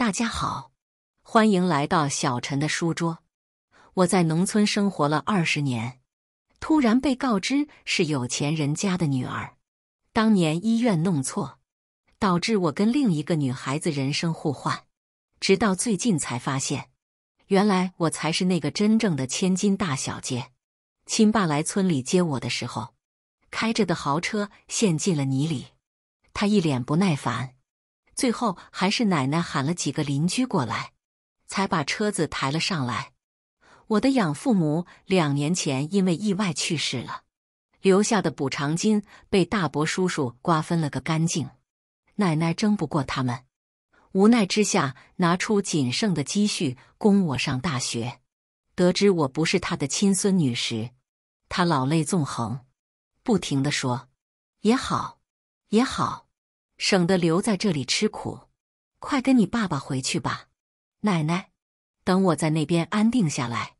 大家好，欢迎来到小陈的书桌。我在农村生活了二十年，突然被告知是有钱人家的女儿。当年医院弄错，导致我跟另一个女孩子人生互换。直到最近才发现，原来我才是那个真正的千金大小姐。亲爸来村里接我的时候，开着的豪车陷进了泥里，他一脸不耐烦。最后还是奶奶喊了几个邻居过来，才把车子抬了上来。我的养父母两年前因为意外去世了，留下的补偿金被大伯叔叔瓜分了个干净。奶奶争不过他们，无奈之下拿出仅剩的积蓄供我上大学。得知我不是他的亲孙女时，他老泪纵横，不停的说：“也好，也好。”省得留在这里吃苦，快跟你爸爸回去吧，奶奶。等我在那边安定下来，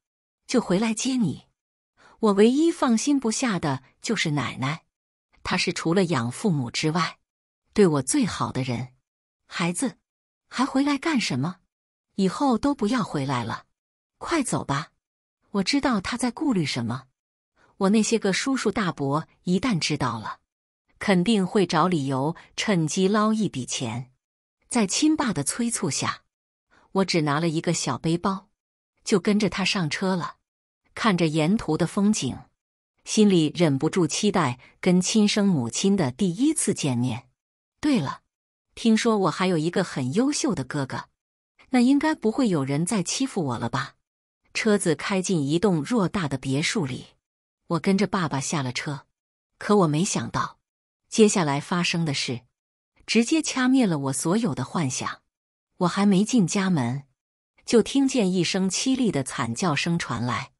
就回来接你。我唯一放心不下的就是奶奶，她是除了养父母之外，对我最好的人。孩子，还回来干什么？以后都不要回来了，快走吧。我知道他在顾虑什么，我那些个叔叔大伯一旦知道了。肯定会找理由趁机捞一笔钱。在亲爸的催促下，我只拿了一个小背包，就跟着他上车了。看着沿途的风景，心里忍不住期待跟亲生母亲的第一次见面。对了，听说我还有一个很优秀的哥哥，那应该不会有人再欺负我了吧？车子开进一栋偌大的别墅里，我跟着爸爸下了车，可我没想到。接下来发生的事，直接掐灭了我所有的幻想。我还没进家门，就听见一声凄厉的惨叫声传来，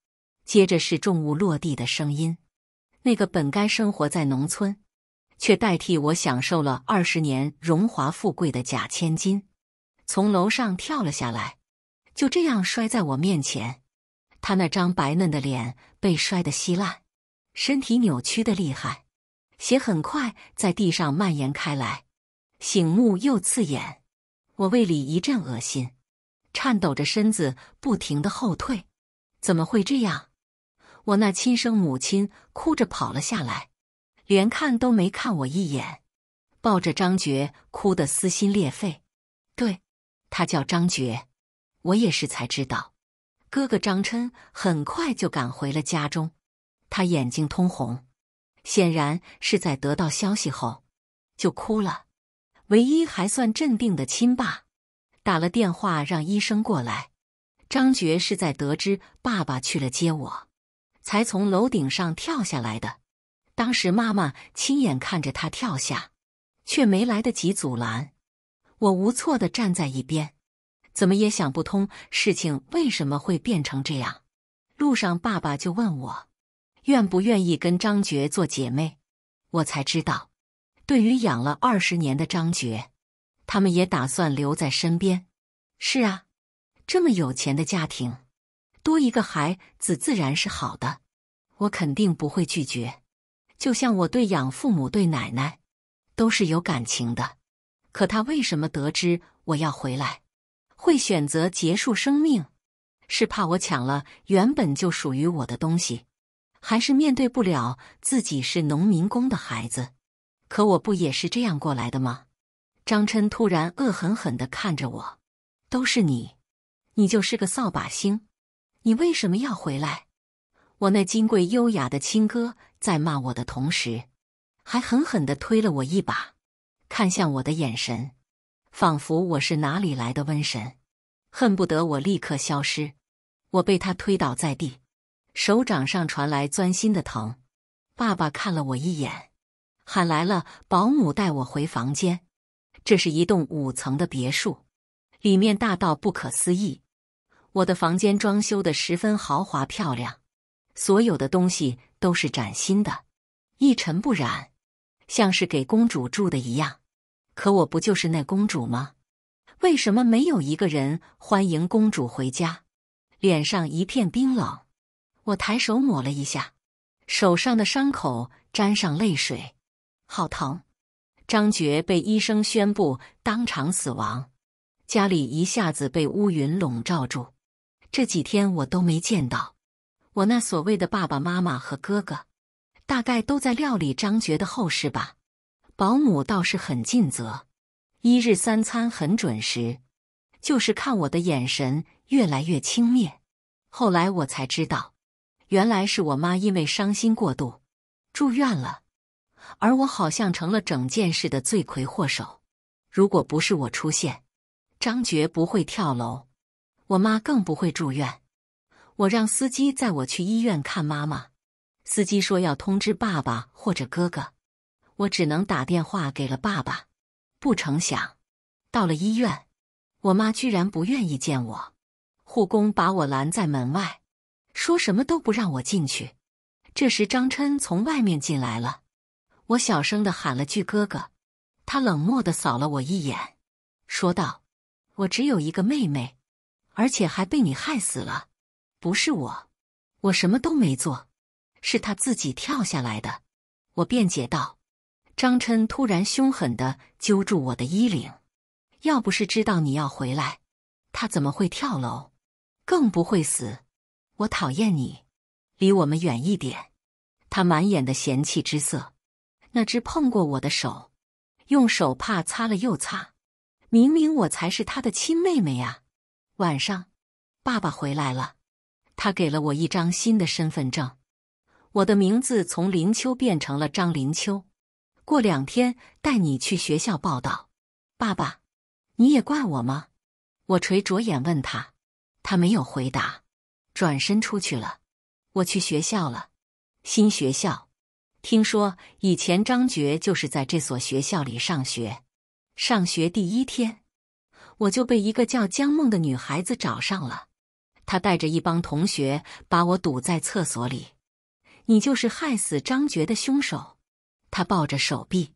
接着是重物落地的声音。那个本该生活在农村，却代替我享受了二十年荣华富贵的假千金，从楼上跳了下来，就这样摔在我面前。他那张白嫩的脸被摔得稀烂，身体扭曲的厉害。血很快在地上蔓延开来，醒目又刺眼。我胃里一阵恶心，颤抖着身子不停的后退。怎么会这样？我那亲生母亲哭着跑了下来，连看都没看我一眼，抱着张觉哭得撕心裂肺。对，他叫张觉，我也是才知道。哥哥张琛很快就赶回了家中，他眼睛通红。显然是在得到消息后，就哭了。唯一还算镇定的亲爸，打了电话让医生过来。张觉是在得知爸爸去了接我，才从楼顶上跳下来的。当时妈妈亲眼看着他跳下，却没来得及阻拦。我无措的站在一边，怎么也想不通事情为什么会变成这样。路上，爸爸就问我。愿不愿意跟张觉做姐妹？我才知道，对于养了二十年的张觉，他们也打算留在身边。是啊，这么有钱的家庭，多一个孩子自然是好的。我肯定不会拒绝。就像我对养父母、对奶奶，都是有感情的。可他为什么得知我要回来，会选择结束生命？是怕我抢了原本就属于我的东西。还是面对不了自己是农民工的孩子，可我不也是这样过来的吗？张琛突然恶狠狠地看着我：“都是你，你就是个扫把星，你为什么要回来？”我那金贵优雅的亲哥在骂我的同时，还狠狠地推了我一把，看向我的眼神，仿佛我是哪里来的瘟神，恨不得我立刻消失。我被他推倒在地。手掌上传来钻心的疼，爸爸看了我一眼，喊来了保姆带我回房间。这是一栋五层的别墅，里面大到不可思议。我的房间装修的十分豪华漂亮，所有的东西都是崭新的，一尘不染，像是给公主住的一样。可我不就是那公主吗？为什么没有一个人欢迎公主回家？脸上一片冰冷。我抬手抹了一下，手上的伤口沾上泪水，好疼。张觉被医生宣布当场死亡，家里一下子被乌云笼罩住。这几天我都没见到我那所谓的爸爸妈妈和哥哥，大概都在料理张觉的后事吧。保姆倒是很尽责，一日三餐很准时，就是看我的眼神越来越轻蔑。后来我才知道。原来是我妈因为伤心过度住院了，而我好像成了整件事的罪魁祸首。如果不是我出现，张觉不会跳楼，我妈更不会住院。我让司机载我去医院看妈妈，司机说要通知爸爸或者哥哥，我只能打电话给了爸爸。不成想，到了医院，我妈居然不愿意见我，护工把我拦在门外。说什么都不让我进去。这时，张琛从外面进来了。我小声的喊了句“哥哥”，他冷漠的扫了我一眼，说道：“我只有一个妹妹，而且还被你害死了。不是我，我什么都没做，是他自己跳下来的。”我辩解道。张琛突然凶狠的揪住我的衣领：“要不是知道你要回来，他怎么会跳楼，更不会死。”我讨厌你，离我们远一点。他满眼的嫌弃之色，那只碰过我的手，用手帕擦了又擦。明明我才是他的亲妹妹呀。晚上，爸爸回来了，他给了我一张新的身份证，我的名字从林秋变成了张林秋。过两天带你去学校报道。爸爸，你也怪我吗？我垂着眼问他，他没有回答。转身出去了，我去学校了，新学校。听说以前张觉就是在这所学校里上学。上学第一天，我就被一个叫江梦的女孩子找上了，她带着一帮同学把我堵在厕所里。你就是害死张觉的凶手！他抱着手臂，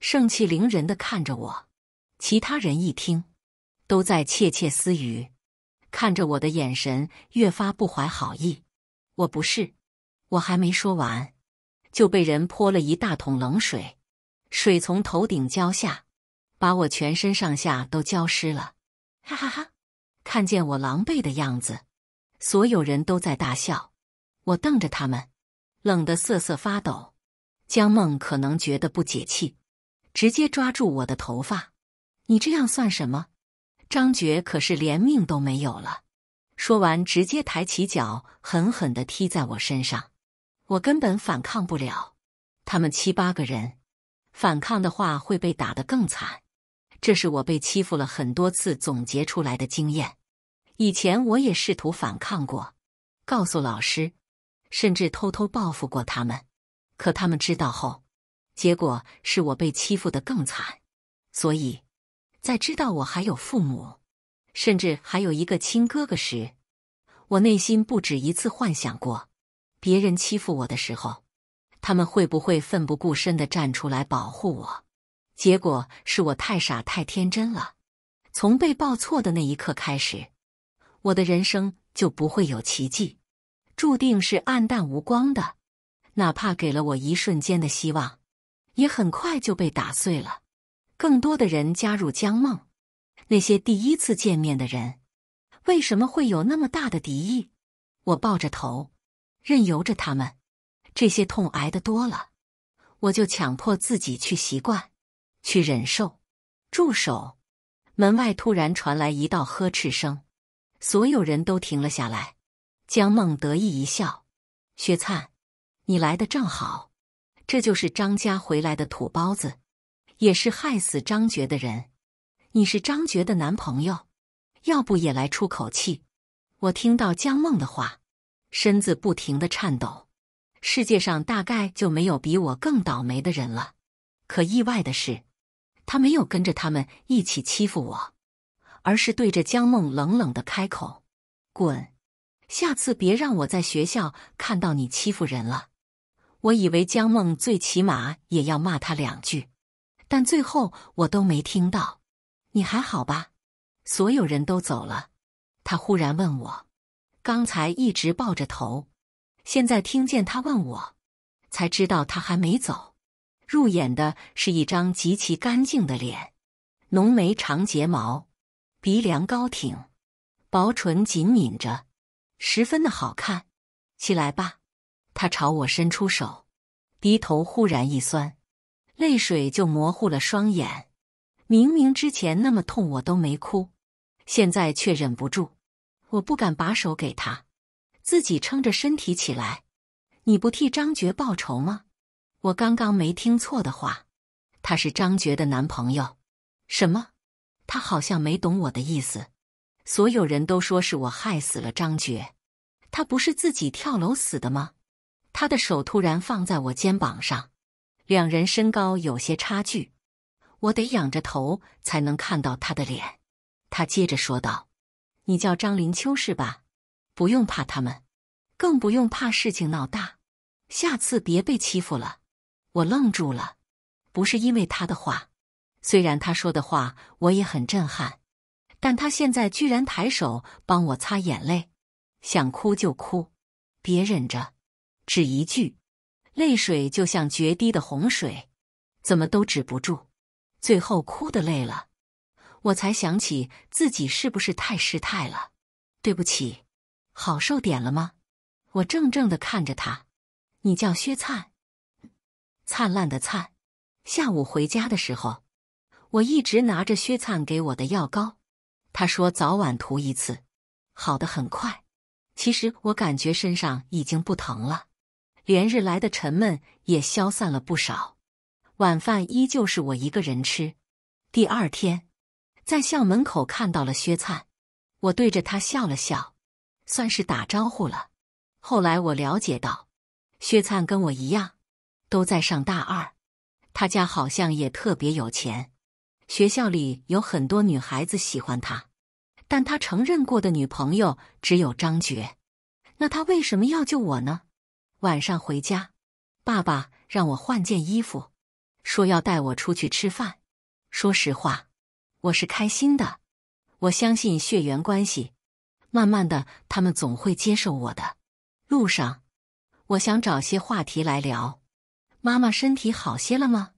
盛气凌人的看着我。其他人一听，都在窃窃私语。看着我的眼神越发不怀好意，我不是，我还没说完，就被人泼了一大桶冷水，水从头顶浇下，把我全身上下都浇湿了，哈哈哈！看见我狼狈的样子，所有人都在大笑，我瞪着他们，冷得瑟瑟发抖。江梦可能觉得不解气，直接抓住我的头发，你这样算什么？张觉可是连命都没有了。说完，直接抬起脚，狠狠的踢在我身上。我根本反抗不了。他们七八个人，反抗的话会被打得更惨。这是我被欺负了很多次总结出来的经验。以前我也试图反抗过，告诉老师，甚至偷偷报复过他们。可他们知道后，结果是我被欺负的更惨。所以。在知道我还有父母，甚至还有一个亲哥哥时，我内心不止一次幻想过，别人欺负我的时候，他们会不会奋不顾身的站出来保护我？结果是我太傻太天真了，从被抱错的那一刻开始，我的人生就不会有奇迹，注定是暗淡无光的，哪怕给了我一瞬间的希望，也很快就被打碎了。更多的人加入江梦，那些第一次见面的人，为什么会有那么大的敌意？我抱着头，任由着他们。这些痛挨得多了，我就强迫自己去习惯，去忍受。住手！门外突然传来一道呵斥声，所有人都停了下来。江梦得意一笑：“薛灿，你来的正好，这就是张家回来的土包子。”也是害死张觉的人，你是张觉的男朋友，要不也来出口气？我听到江梦的话，身子不停的颤抖。世界上大概就没有比我更倒霉的人了。可意外的是，他没有跟着他们一起欺负我，而是对着江梦冷冷的开口：“滚，下次别让我在学校看到你欺负人了。”我以为江梦最起码也要骂他两句。但最后我都没听到，你还好吧？所有人都走了，他忽然问我。刚才一直抱着头，现在听见他问我，才知道他还没走。入眼的是一张极其干净的脸，浓眉长睫毛，鼻梁高挺，薄唇紧抿着，十分的好看。起来吧，他朝我伸出手，低头忽然一酸。泪水就模糊了双眼。明明之前那么痛，我都没哭，现在却忍不住。我不敢把手给他，自己撑着身体起来。你不替张觉报仇吗？我刚刚没听错的话，他是张觉的男朋友。什么？他好像没懂我的意思。所有人都说是我害死了张觉，他不是自己跳楼死的吗？他的手突然放在我肩膀上。两人身高有些差距，我得仰着头才能看到他的脸。他接着说道：“你叫张林秋是吧？不用怕他们，更不用怕事情闹大。下次别被欺负了。”我愣住了，不是因为他的话，虽然他说的话我也很震撼，但他现在居然抬手帮我擦眼泪，想哭就哭，别忍着，只一句。泪水就像决堤的洪水，怎么都止不住。最后哭的累了，我才想起自己是不是太失态了？对不起，好受点了吗？我怔怔的看着他。你叫薛灿，灿烂的灿。下午回家的时候，我一直拿着薛灿给我的药膏。他说早晚涂一次，好的很快。其实我感觉身上已经不疼了。连日来的沉闷也消散了不少，晚饭依旧是我一个人吃。第二天，在校门口看到了薛灿，我对着他笑了笑，算是打招呼了。后来我了解到，薛灿跟我一样，都在上大二，他家好像也特别有钱，学校里有很多女孩子喜欢他，但他承认过的女朋友只有张觉。那他为什么要救我呢？晚上回家，爸爸让我换件衣服，说要带我出去吃饭。说实话，我是开心的。我相信血缘关系，慢慢的他们总会接受我的。路上，我想找些话题来聊。妈妈身体好些了吗？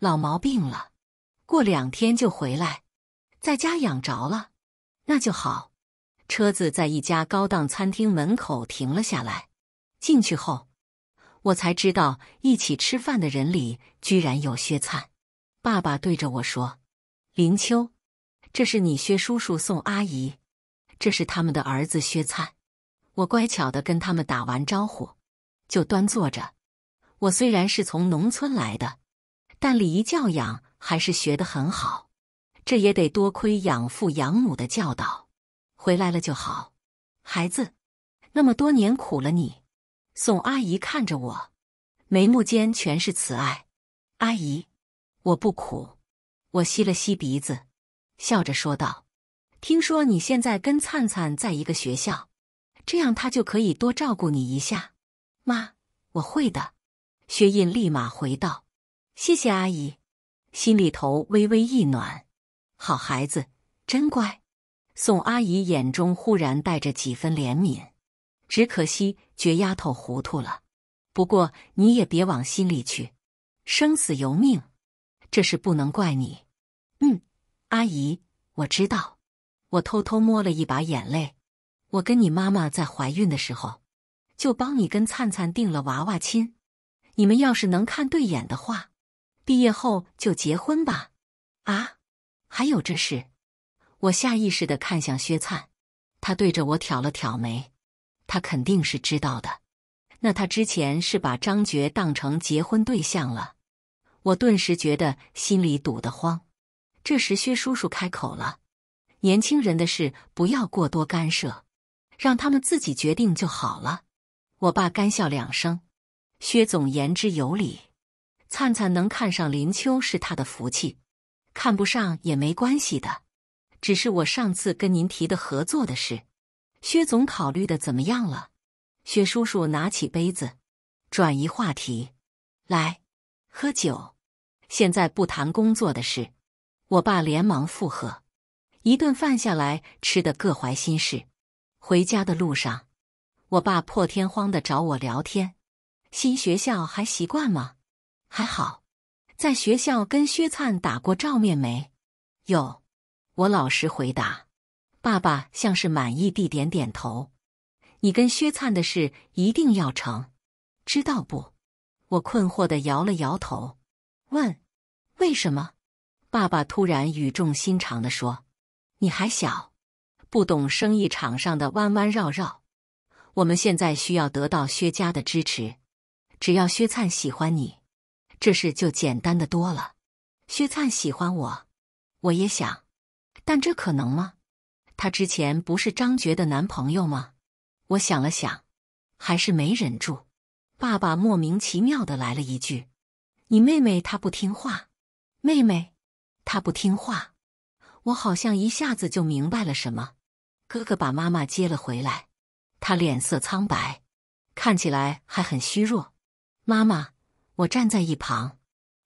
老毛病了，过两天就回来，在家养着了，那就好。车子在一家高档餐厅门口停了下来。进去后，我才知道一起吃饭的人里居然有薛灿。爸爸对着我说：“林秋，这是你薛叔叔送阿姨，这是他们的儿子薛灿。”我乖巧的跟他们打完招呼，就端坐着。我虽然是从农村来的，但礼仪教养还是学得很好，这也得多亏养父养母的教导。回来了就好，孩子，那么多年苦了你。宋阿姨看着我，眉目间全是慈爱。阿姨，我不苦。我吸了吸鼻子，笑着说道：“听说你现在跟灿灿在一个学校，这样他就可以多照顾你一下。”妈，我会的。薛印立马回道：“谢谢阿姨。”心里头微微一暖。好孩子，真乖。宋阿姨眼中忽然带着几分怜悯。只可惜绝丫头糊涂了，不过你也别往心里去，生死由命，这事不能怪你。嗯，阿姨，我知道。我偷偷摸了一把眼泪。我跟你妈妈在怀孕的时候，就帮你跟灿灿定了娃娃亲。你们要是能看对眼的话，毕业后就结婚吧。啊，还有这事。我下意识的看向薛灿，他对着我挑了挑眉。他肯定是知道的，那他之前是把张觉当成结婚对象了。我顿时觉得心里堵得慌。这时薛叔叔开口了：“年轻人的事不要过多干涉，让他们自己决定就好了。”我爸干笑两声：“薛总言之有理，灿灿能看上林秋是他的福气，看不上也没关系的。只是我上次跟您提的合作的事。”薛总考虑的怎么样了？薛叔叔拿起杯子，转移话题，来喝酒。现在不谈工作的事。我爸连忙附和。一顿饭下来，吃的各怀心事。回家的路上，我爸破天荒的找我聊天。新学校还习惯吗？还好。在学校跟薛灿打过照面没？有。我老实回答。爸爸像是满意地点点头：“你跟薛灿的事一定要成，知道不？”我困惑地摇了摇头，问：“为什么？”爸爸突然语重心长地说：“你还小，不懂生意场上的弯弯绕绕。我们现在需要得到薛家的支持，只要薛灿喜欢你，这事就简单的多了。”薛灿喜欢我，我也想，但这可能吗？他之前不是张觉的男朋友吗？我想了想，还是没忍住。爸爸莫名其妙的来了一句：“你妹妹她不听话。”妹妹，她不听话。我好像一下子就明白了什么。哥哥把妈妈接了回来，他脸色苍白，看起来还很虚弱。妈妈，我站在一旁，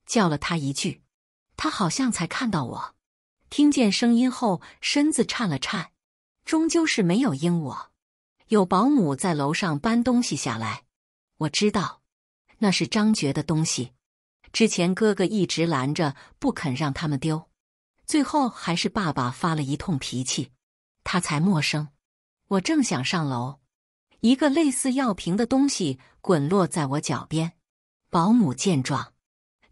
叫了他一句，他好像才看到我。听见声音后，身子颤了颤，终究是没有应我。有保姆在楼上搬东西下来，我知道那是张觉的东西。之前哥哥一直拦着不肯让他们丢，最后还是爸爸发了一通脾气，他才陌生。我正想上楼，一个类似药瓶的东西滚落在我脚边，保姆见状，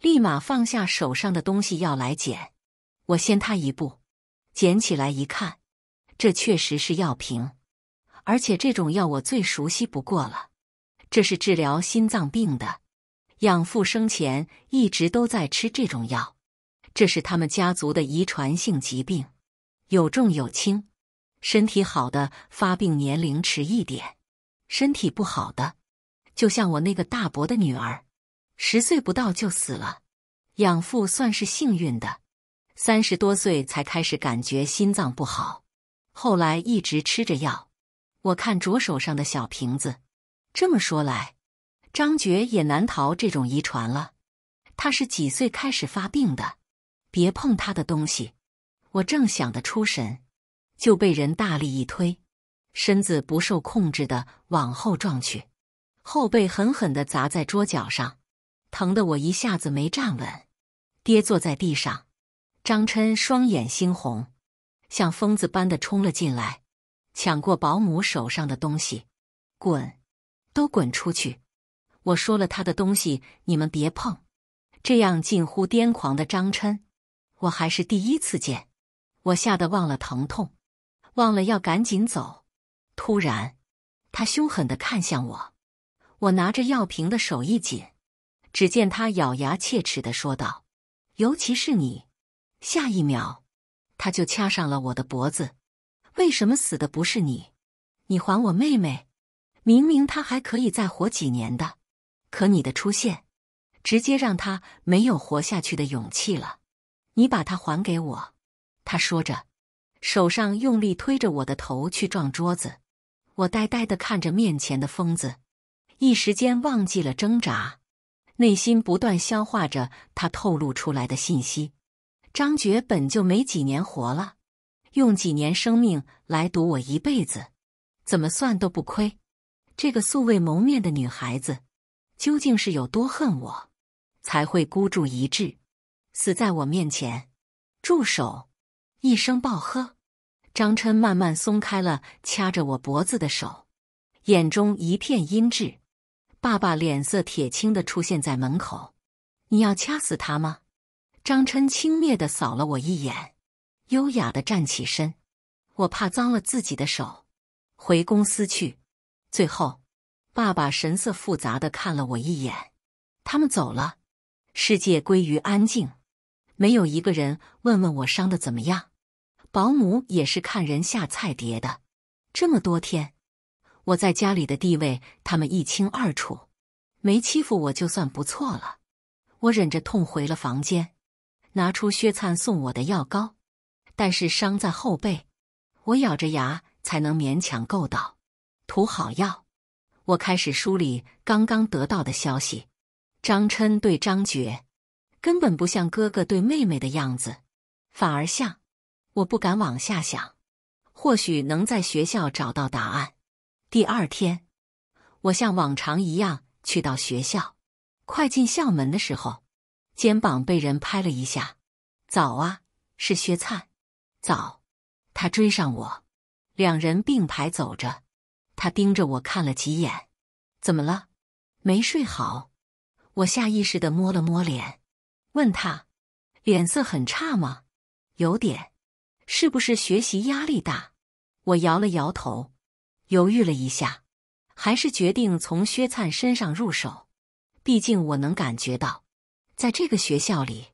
立马放下手上的东西要来捡。我先他一步捡起来一看，这确实是药瓶，而且这种药我最熟悉不过了。这是治疗心脏病的，养父生前一直都在吃这种药。这是他们家族的遗传性疾病，有重有轻，身体好的发病年龄迟一点，身体不好的，就像我那个大伯的女儿，十岁不到就死了。养父算是幸运的。三十多岁才开始感觉心脏不好，后来一直吃着药。我看着手上的小瓶子，这么说来，张觉也难逃这种遗传了。他是几岁开始发病的？别碰他的东西！我正想得出神，就被人大力一推，身子不受控制的往后撞去，后背狠狠的砸在桌角上，疼得我一下子没站稳，跌坐在地上。张琛双眼猩红，像疯子般的冲了进来，抢过保姆手上的东西，滚，都滚出去！我说了，他的东西你们别碰。这样近乎癫狂的张琛，我还是第一次见。我吓得忘了疼痛，忘了要赶紧走。突然，他凶狠的看向我，我拿着药瓶的手一紧。只见他咬牙切齿的说道：“尤其是你。”下一秒，他就掐上了我的脖子。为什么死的不是你？你还我妹妹！明明她还可以再活几年的，可你的出现，直接让她没有活下去的勇气了。你把她还给我！他说着，手上用力推着我的头去撞桌子。我呆呆的看着面前的疯子，一时间忘记了挣扎，内心不断消化着他透露出来的信息。张觉本就没几年活了，用几年生命来赌我一辈子，怎么算都不亏。这个素未谋面的女孩子，究竟是有多恨我，才会孤注一掷，死在我面前？住手！一声暴喝，张琛慢慢松开了掐着我脖子的手，眼中一片阴鸷。爸爸脸色铁青的出现在门口：“你要掐死他吗？”张琛轻蔑地扫了我一眼，优雅地站起身。我怕脏了自己的手，回公司去。最后，爸爸神色复杂的看了我一眼。他们走了，世界归于安静，没有一个人问问我伤的怎么样。保姆也是看人下菜碟的，这么多天，我在家里的地位他们一清二楚，没欺负我就算不错了。我忍着痛回了房间。拿出薛灿送我的药膏，但是伤在后背，我咬着牙才能勉强够到，涂好药，我开始梳理刚刚得到的消息。张琛对张觉根本不像哥哥对妹妹的样子，反而像……我不敢往下想，或许能在学校找到答案。第二天，我像往常一样去到学校，快进校门的时候。肩膀被人拍了一下，早啊，是薛灿。早，他追上我，两人并排走着，他盯着我看了几眼。怎么了？没睡好？我下意识的摸了摸脸，问他脸色很差吗？有点，是不是学习压力大？我摇了摇头，犹豫了一下，还是决定从薛灿身上入手，毕竟我能感觉到。在这个学校里，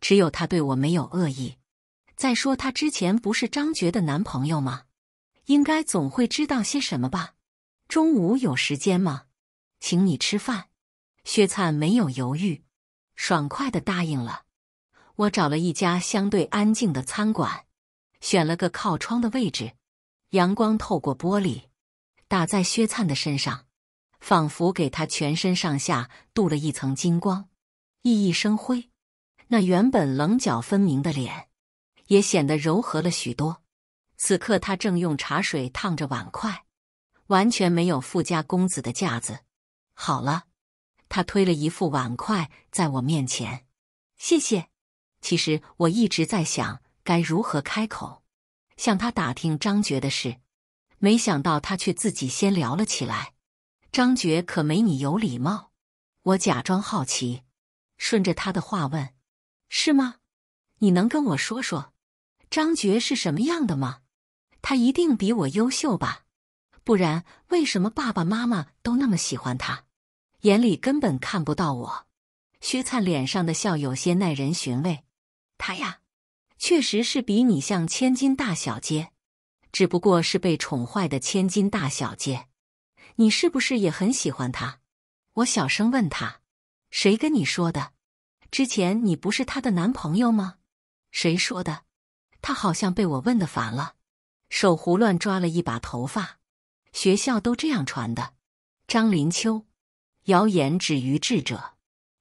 只有他对我没有恶意。再说，他之前不是张觉的男朋友吗？应该总会知道些什么吧。中午有时间吗？请你吃饭。薛灿没有犹豫，爽快的答应了。我找了一家相对安静的餐馆，选了个靠窗的位置。阳光透过玻璃，打在薛灿的身上，仿佛给他全身上下镀了一层金光。熠熠生辉，那原本棱角分明的脸也显得柔和了许多。此刻他正用茶水烫着碗筷，完全没有富家公子的架子。好了，他推了一副碗筷在我面前，谢谢。其实我一直在想该如何开口向他打听张觉的事，没想到他却自己先聊了起来。张觉可没你有礼貌，我假装好奇。顺着他的话问：“是吗？你能跟我说说张觉是什么样的吗？他一定比我优秀吧？不然为什么爸爸妈妈都那么喜欢他，眼里根本看不到我？”薛灿脸上的笑有些耐人寻味。他呀，确实是比你像千金大小姐，只不过是被宠坏的千金大小姐。你是不是也很喜欢他？我小声问他。谁跟你说的？之前你不是她的男朋友吗？谁说的？她好像被我问的烦了，手胡乱抓了一把头发。学校都这样传的。张林秋，谣言止于智者。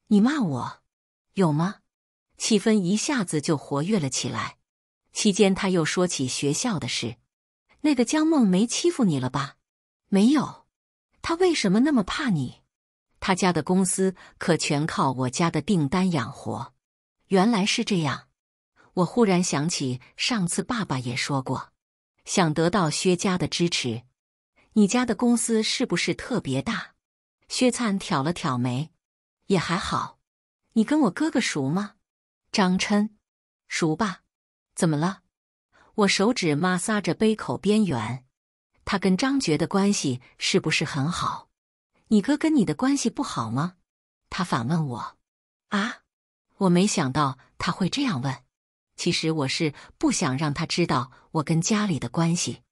你骂我有吗？气氛一下子就活跃了起来。期间他又说起学校的事，那个江梦梅欺负你了吧？没有。他为什么那么怕你？他家的公司可全靠我家的订单养活，原来是这样。我忽然想起上次爸爸也说过，想得到薛家的支持。你家的公司是不是特别大？薛灿挑了挑眉，也还好。你跟我哥哥熟吗？张琛，熟吧？怎么了？我手指摩挲着杯口边缘，他跟张觉的关系是不是很好？你哥跟你的关系不好吗？他反问我。啊，我没想到他会这样问。其实我是不想让他知道我跟家里的关系，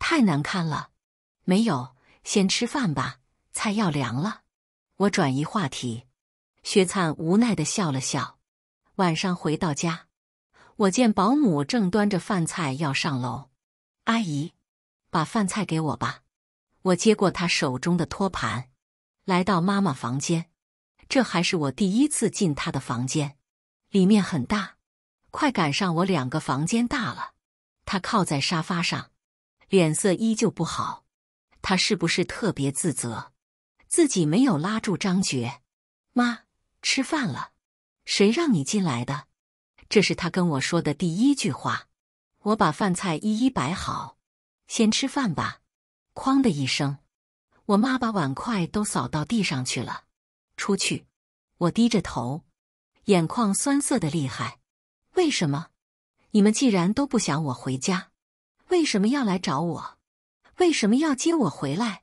太难看了。没有，先吃饭吧，菜要凉了。我转移话题。薛灿无奈的笑了笑。晚上回到家，我见保姆正端着饭菜要上楼。阿姨，把饭菜给我吧。我接过他手中的托盘。来到妈妈房间，这还是我第一次进她的房间。里面很大，快赶上我两个房间大了。她靠在沙发上，脸色依旧不好。她是不是特别自责，自己没有拉住张觉？妈，吃饭了。谁让你进来的？这是他跟我说的第一句话。我把饭菜一一摆好，先吃饭吧。哐的一声。我妈把碗筷都扫到地上去了。出去。我低着头，眼眶酸涩的厉害。为什么？你们既然都不想我回家，为什么要来找我？为什么要接我回来？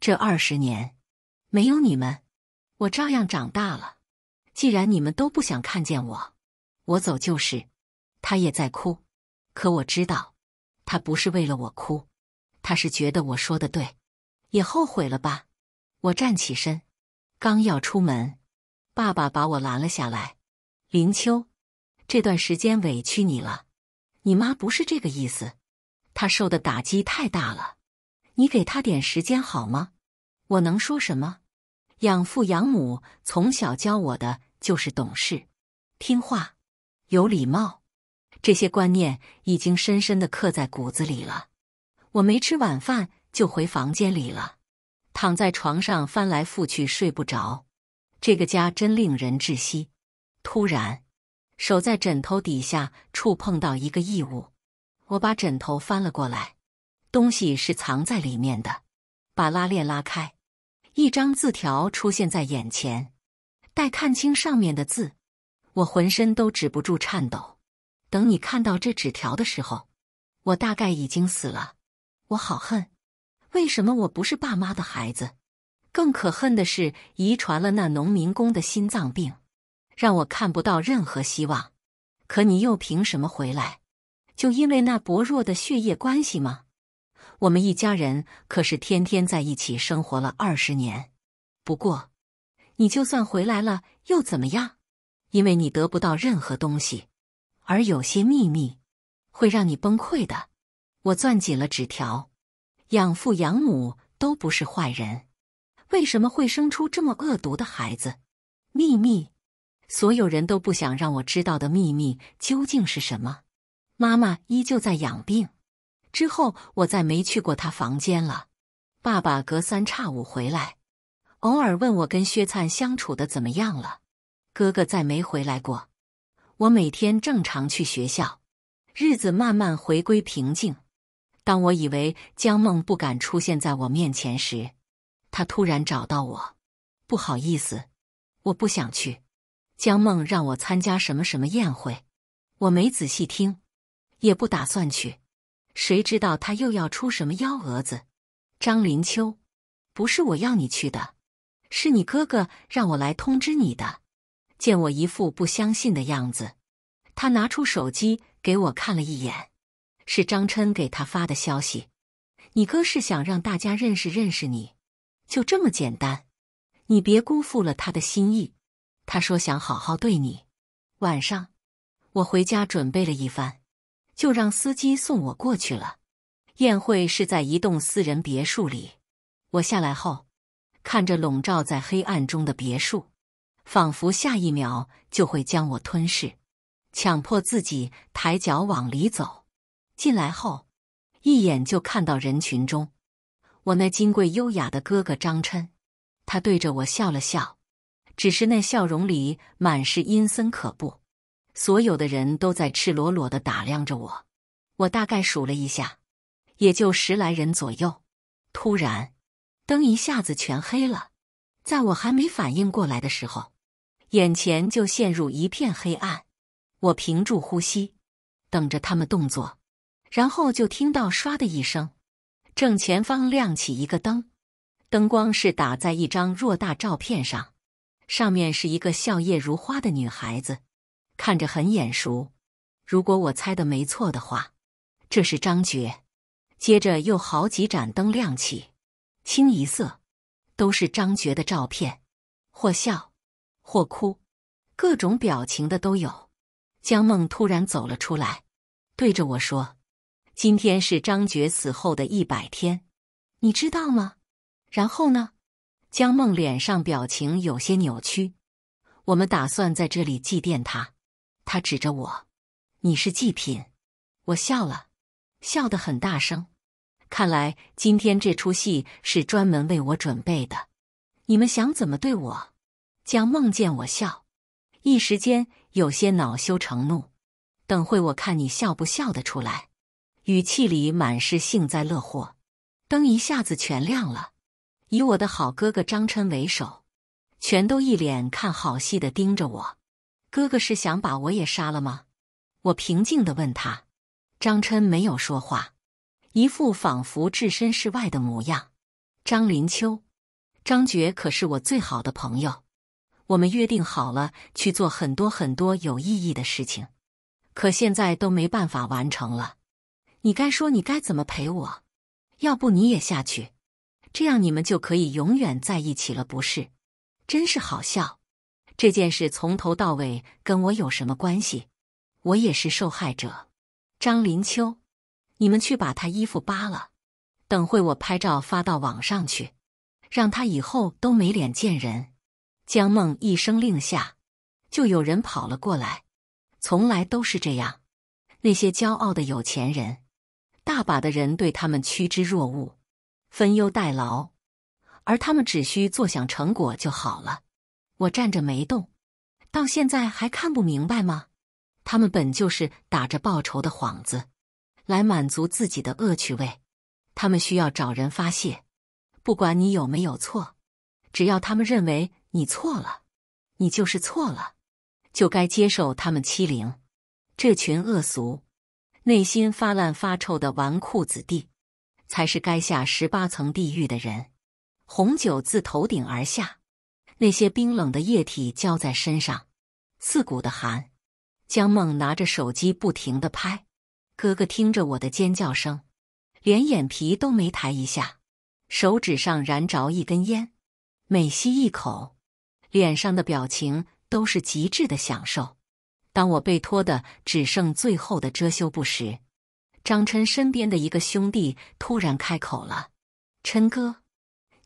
这二十年，没有你们，我照样长大了。既然你们都不想看见我，我走就是。他也在哭，可我知道，他不是为了我哭，他是觉得我说的对。也后悔了吧？我站起身，刚要出门，爸爸把我拦了下来。林秋，这段时间委屈你了。你妈不是这个意思，她受的打击太大了，你给她点时间好吗？我能说什么？养父养母从小教我的就是懂事、听话、有礼貌，这些观念已经深深的刻在骨子里了。我没吃晚饭。就回房间里了，躺在床上翻来覆去睡不着，这个家真令人窒息。突然，手在枕头底下触碰到一个异物，我把枕头翻了过来，东西是藏在里面的。把拉链拉开，一张字条出现在眼前。待看清上面的字，我浑身都止不住颤抖。等你看到这纸条的时候，我大概已经死了。我好恨。为什么我不是爸妈的孩子？更可恨的是，遗传了那农民工的心脏病，让我看不到任何希望。可你又凭什么回来？就因为那薄弱的血液关系吗？我们一家人可是天天在一起生活了二十年。不过，你就算回来了又怎么样？因为你得不到任何东西，而有些秘密会让你崩溃的。我攥紧了纸条。养父养母都不是坏人，为什么会生出这么恶毒的孩子？秘密，所有人都不想让我知道的秘密究竟是什么？妈妈依旧在养病，之后我再没去过她房间了。爸爸隔三差五回来，偶尔问我跟薛灿相处的怎么样了。哥哥再没回来过，我每天正常去学校，日子慢慢回归平静。当我以为江梦不敢出现在我面前时，他突然找到我。不好意思，我不想去。江梦让我参加什么什么宴会，我没仔细听，也不打算去。谁知道他又要出什么幺蛾子？张林秋，不是我要你去的，是你哥哥让我来通知你的。见我一副不相信的样子，他拿出手机给我看了一眼。是张琛给他发的消息，你哥是想让大家认识认识你，就这么简单。你别辜负了他的心意。他说想好好对你。晚上我回家准备了一番，就让司机送我过去了。宴会是在一栋私人别墅里。我下来后，看着笼罩在黑暗中的别墅，仿佛下一秒就会将我吞噬。强迫自己抬脚往里走。进来后，一眼就看到人群中，我那金贵优雅的哥哥张琛，他对着我笑了笑，只是那笑容里满是阴森可怖。所有的人都在赤裸裸的打量着我，我大概数了一下，也就十来人左右。突然，灯一下子全黑了，在我还没反应过来的时候，眼前就陷入一片黑暗。我屏住呼吸，等着他们动作。然后就听到唰的一声，正前方亮起一个灯，灯光是打在一张偌大照片上，上面是一个笑靥如花的女孩子，看着很眼熟。如果我猜的没错的话，这是张觉。接着又好几盏灯亮起，清一色都是张觉的照片，或笑，或哭，各种表情的都有。江梦突然走了出来，对着我说。今天是张觉死后的一百天，你知道吗？然后呢？江梦脸上表情有些扭曲。我们打算在这里祭奠他。他指着我：“你是祭品。”我笑了，笑得很大声。看来今天这出戏是专门为我准备的。你们想怎么对我？江梦见我笑，一时间有些恼羞成怒。等会我看你笑不笑得出来。语气里满是幸灾乐祸，灯一下子全亮了。以我的好哥哥张琛为首，全都一脸看好戏的盯着我。哥哥是想把我也杀了吗？我平静的问他。张琛没有说话，一副仿佛置身事外的模样。张林秋、张觉可是我最好的朋友，我们约定好了去做很多很多有意义的事情，可现在都没办法完成了。你该说你该怎么陪我？要不你也下去，这样你们就可以永远在一起了，不是？真是好笑！这件事从头到尾跟我有什么关系？我也是受害者。张林秋，你们去把他衣服扒了，等会我拍照发到网上去，让他以后都没脸见人。江梦一声令下，就有人跑了过来。从来都是这样，那些骄傲的有钱人。大把的人对他们趋之若鹜，分忧代劳，而他们只需坐享成果就好了。我站着没动，到现在还看不明白吗？他们本就是打着报仇的幌子，来满足自己的恶趣味。他们需要找人发泄，不管你有没有错，只要他们认为你错了，你就是错了，就该接受他们欺凌。这群恶俗。内心发烂发臭的纨绔子弟，才是该下十八层地狱的人。红酒自头顶而下，那些冰冷的液体浇在身上，刺骨的寒。江梦拿着手机不停的拍，哥哥听着我的尖叫声，连眼皮都没抬一下，手指上燃着一根烟，每吸一口，脸上的表情都是极致的享受。当我被拖的只剩最后的遮羞布时，张琛身边的一个兄弟突然开口了：“琛哥，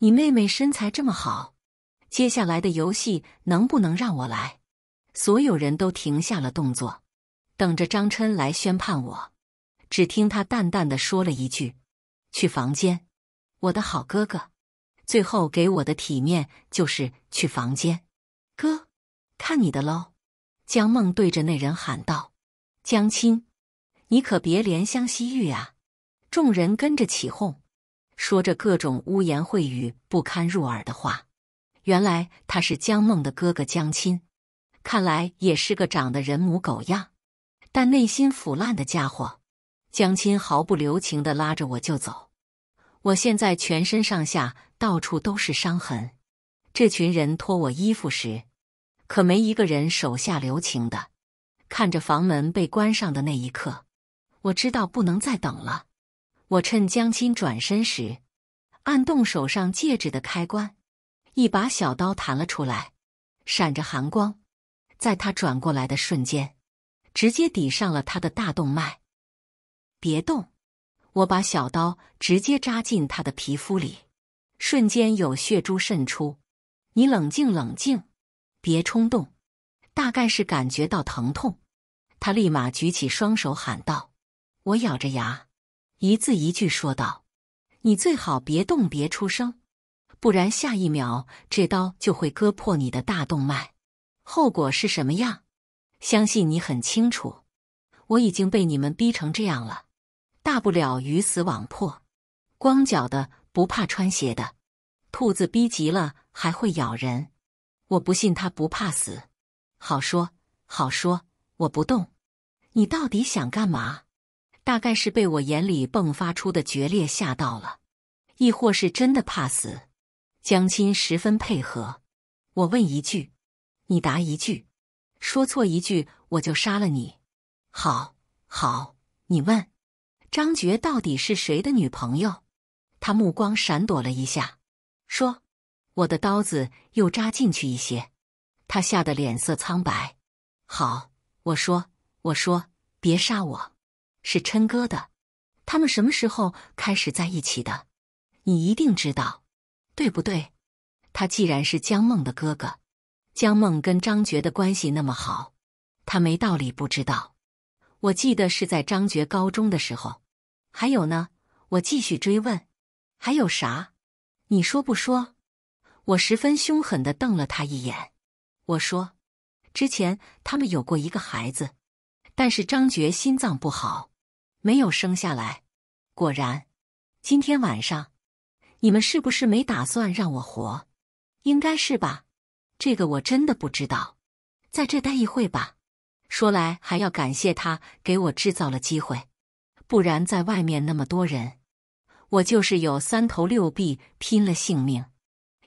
你妹妹身材这么好，接下来的游戏能不能让我来？”所有人都停下了动作，等着张琛来宣判我。只听他淡淡的说了一句：“去房间，我的好哥哥。”最后给我的体面就是去房间。哥，看你的喽。江梦对着那人喊道：“江青，你可别怜香惜玉啊！”众人跟着起哄，说着各种污言秽语、不堪入耳的话。原来他是江梦的哥哥江亲，看来也是个长得人模狗样，但内心腐烂的家伙。江亲毫不留情的拉着我就走，我现在全身上下到处都是伤痕，这群人脱我衣服时。可没一个人手下留情的。看着房门被关上的那一刻，我知道不能再等了。我趁江青转身时，按动手上戒指的开关，一把小刀弹了出来，闪着寒光。在他转过来的瞬间，直接抵上了他的大动脉。别动！我把小刀直接扎进他的皮肤里，瞬间有血珠渗出。你冷静，冷静。别冲动，大概是感觉到疼痛，他立马举起双手喊道：“我咬着牙，一字一句说道：‘你最好别动，别出声，不然下一秒这刀就会割破你的大动脉，后果是什么样？相信你很清楚。我已经被你们逼成这样了，大不了鱼死网破。光脚的不怕穿鞋的，兔子逼急了还会咬人。”我不信他不怕死，好说好说，我不动。你到底想干嘛？大概是被我眼里迸发出的决裂吓到了，亦或是真的怕死。江青十分配合，我问一句，你答一句，说错一句我就杀了你。好，好，你问，张觉到底是谁的女朋友？他目光闪躲了一下，说。我的刀子又扎进去一些，他吓得脸色苍白。好，我说，我说，别杀我，是琛哥的。他们什么时候开始在一起的？你一定知道，对不对？他既然是江梦的哥哥，江梦跟张觉的关系那么好，他没道理不知道。我记得是在张觉高中的时候。还有呢？我继续追问。还有啥？你说不说？我十分凶狠的瞪了他一眼，我说：“之前他们有过一个孩子，但是张觉心脏不好，没有生下来。果然，今天晚上你们是不是没打算让我活？应该是吧。这个我真的不知道。在这待一会吧。说来还要感谢他给我制造了机会，不然在外面那么多人，我就是有三头六臂，拼了性命。”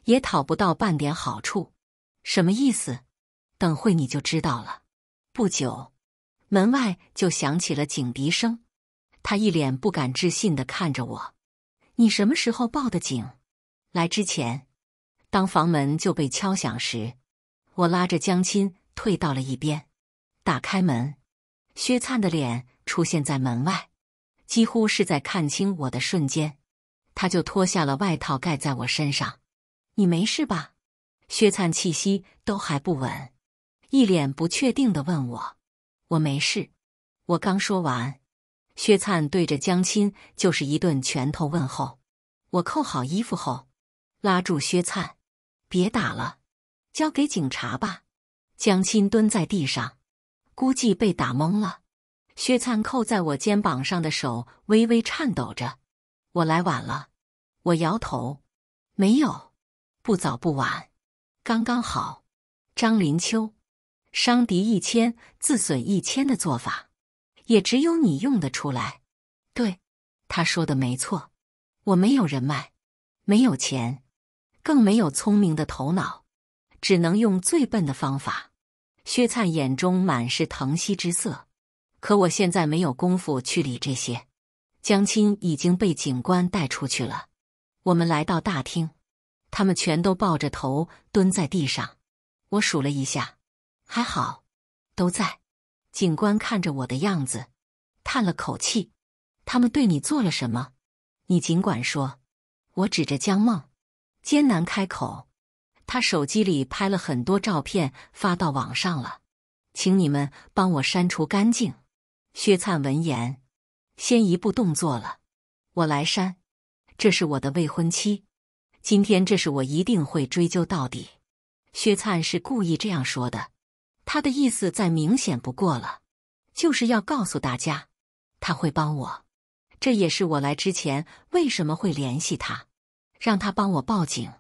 也讨不到半点好处，什么意思？等会你就知道了。不久，门外就响起了警笛声。他一脸不敢置信的看着我：“你什么时候报的警？”来之前，当房门就被敲响时，我拉着江亲退到了一边，打开门，薛灿的脸出现在门外。几乎是在看清我的瞬间，他就脱下了外套盖在我身上。你没事吧？薛灿气息都还不稳，一脸不确定的问我：“我没事。”我刚说完，薛灿对着江青就是一顿拳头问候。我扣好衣服后，拉住薛灿：“别打了，交给警察吧。”江青蹲在地上，估计被打懵了。薛灿扣在我肩膀上的手微微颤抖着。我来晚了，我摇头：“没有。”不早不晚，刚刚好。张林秋，伤敌一千，自损一千的做法，也只有你用得出来。对，他说的没错。我没有人脉，没有钱，更没有聪明的头脑，只能用最笨的方法。薛灿眼中满是疼惜之色，可我现在没有功夫去理这些。江青已经被警官带出去了。我们来到大厅。他们全都抱着头蹲在地上，我数了一下，还好都在。警官看着我的样子，叹了口气：“他们对你做了什么？你尽管说。”我指着江梦，艰难开口：“他手机里拍了很多照片，发到网上了，请你们帮我删除干净。”薛灿闻言，先一步动作了：“我来删，这是我的未婚妻。”今天这事我一定会追究到底。薛灿是故意这样说的，他的意思再明显不过了，就是要告诉大家他会帮我。这也是我来之前为什么会联系他，让他帮我报警。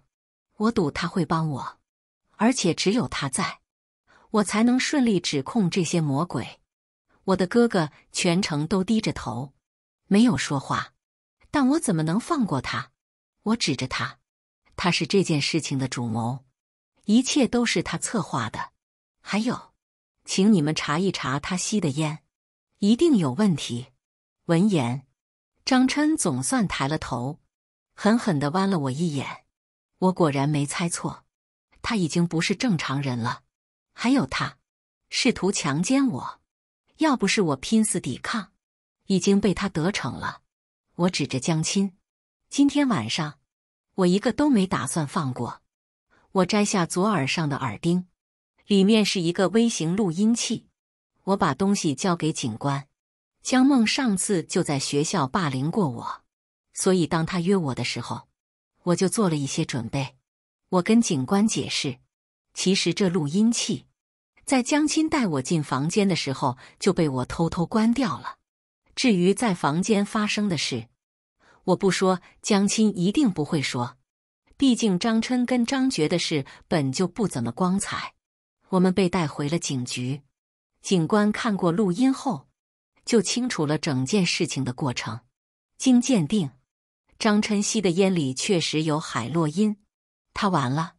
我赌他会帮我，而且只有他在，我才能顺利指控这些魔鬼。我的哥哥全程都低着头，没有说话，但我怎么能放过他？我指着他。他是这件事情的主谋，一切都是他策划的。还有，请你们查一查他吸的烟，一定有问题。闻言，张琛总算抬了头，狠狠的剜了我一眼。我果然没猜错，他已经不是正常人了。还有他，试图强奸我，要不是我拼死抵抗，已经被他得逞了。我指着江青，今天晚上。我一个都没打算放过。我摘下左耳上的耳钉，里面是一个微型录音器。我把东西交给警官江梦，上次就在学校霸凌过我，所以当他约我的时候，我就做了一些准备。我跟警官解释，其实这录音器在江青带我进房间的时候就被我偷偷关掉了。至于在房间发生的事，我不说，江青一定不会说。毕竟张琛跟张觉的事本就不怎么光彩。我们被带回了警局，警官看过录音后，就清楚了整件事情的过程。经鉴定，张琛吸的烟里确实有海洛因，他完了。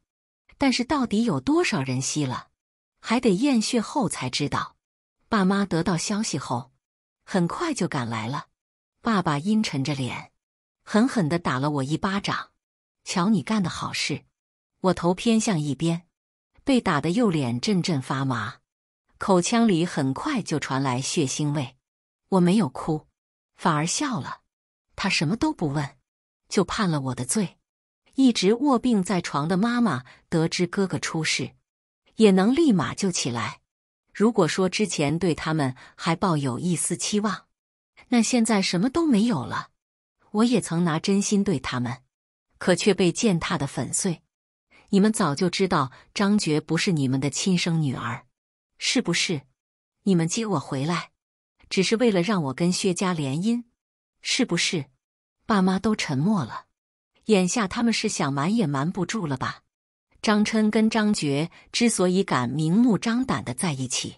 但是到底有多少人吸了，还得验血后才知道。爸妈得到消息后，很快就赶来了。爸爸阴沉着脸。狠狠的打了我一巴掌，瞧你干的好事！我头偏向一边，被打的右脸阵阵发麻，口腔里很快就传来血腥味。我没有哭，反而笑了。他什么都不问，就判了我的罪。一直卧病在床的妈妈得知哥哥出事，也能立马就起来。如果说之前对他们还抱有一丝期望，那现在什么都没有了。我也曾拿真心对他们，可却被践踏的粉碎。你们早就知道张觉不是你们的亲生女儿，是不是？你们接我回来，只是为了让我跟薛家联姻，是不是？爸妈都沉默了，眼下他们是想瞒也瞒不住了吧？张琛跟张觉之所以敢明目张胆的在一起，